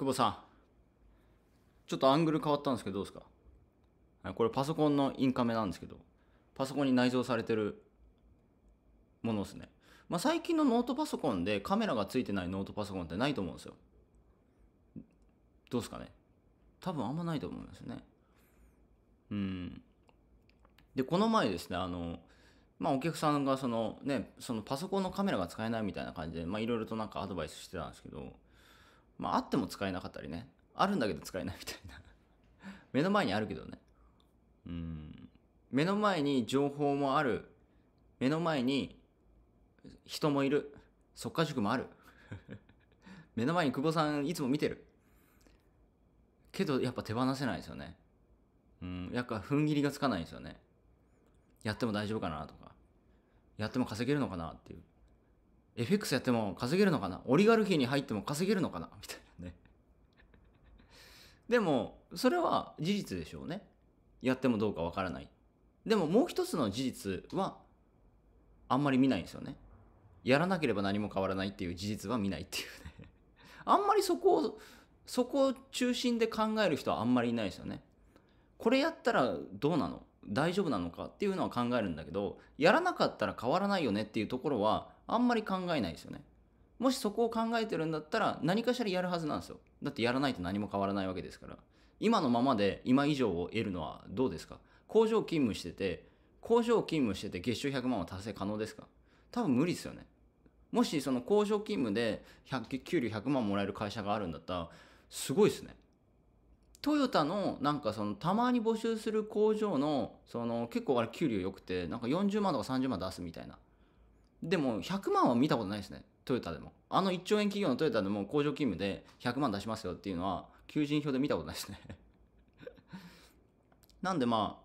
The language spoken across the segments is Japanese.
久保さんちょっとアングル変わったんですけどどうですかこれパソコンのインカメなんですけどパソコンに内蔵されてるものですね、まあ、最近のノートパソコンでカメラがついてないノートパソコンってないと思うんですよどうですかね多分あんまないと思いますねうんでこの前ですねあのまあ、お客さんがそのねそのパソコンのカメラが使えないみたいな感じでいろいろとなんかアドバイスしてたんですけどまあ、あっても使えなかったりね。あるんだけど使えないみたいな 目の前にあるけどね。うん。目の前に情報もある。目の前に人もいる。速か、塾もある。目の前に久保さんいつも見てる。けどやっぱ手放せないですよね。うん。やっぱ踏ん切りがつかないんですよね。やっても大丈夫かなとか。やっても稼げるのかなっていう。FX やっても稼げるのかなオリガルヒに入っても稼げるのかなみたいなね でも、それは事実でしょうね。やってもどうかわからない。でももう一つの事実は、あんまり見ないんですよね。やらなければ何も変わらないっていう事実は見ないっていうね あんまりそこを、そこを中心で考える人はあんまりいないですよね。これやったらどうなの大丈夫なのかっていうのは考えるんだけど、やらなかったら変わらないよねっていうところは、あんまり考えないですよね。もしそこを考えてるんだったら何かしらやるはずなんですよ。だってやらないと何も変わらないわけですから。今のままで今以上を得るのはどうですか工場勤務してて、工場勤務してて月収100万は達成可能ですか多分無理ですよね。もしその工場勤務で給料100万もらえる会社があるんだったら、すごいですね。トヨタのなんかそのたまに募集する工場のその結構あれ給料良くてなんか40万とか30万出すみたいなでも100万は見たことないですねトヨタでもあの1兆円企業のトヨタでも工場勤務で100万出しますよっていうのは求人票で見たことないですね なんでま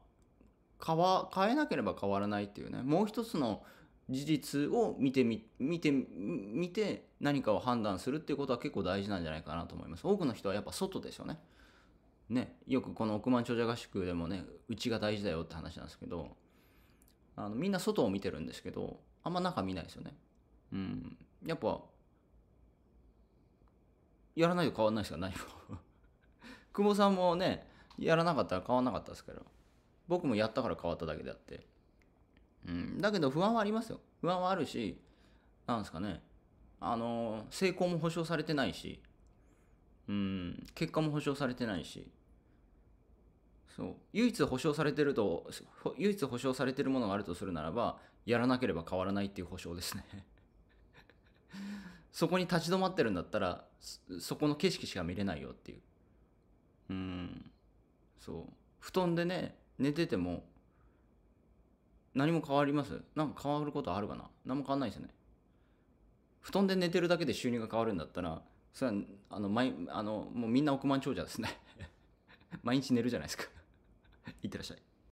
あ変わ変えなければ変わらないっていうねもう一つの事実を見てみ見て見て何かを判断するっていうことは結構大事なんじゃないかなと思います多くの人はやっぱ外ですよねねよくこの億万長者合宿でもねうちが大事だよって話なんですけどあのみんな外を見てるんですけど、あんま中見ないですよね。うん。やっぱ、やらないと変わんないしかないよ久保さんもね、やらなかったら変わんなかったですけど、僕もやったから変わっただけであって。うん。だけど不安はありますよ。不安はあるし、なんですかね。あの、成功も保証されてないし、うん、結果も保証されてないし、そう唯一保証されてると唯一保証されてるものがあるとするならばやらなければ変わらないっていう保証ですね そこに立ち止まってるんだったらそこの景色しか見れないよっていううんそう布団でね寝てても何も変わりますなんか変わることあるかな何も変わんないですよね布団で寝てるだけで収入が変わるんだったらそれはあの毎あのもうみんな億万長者ですね 毎日寝るじゃないですかいってらっしゃい。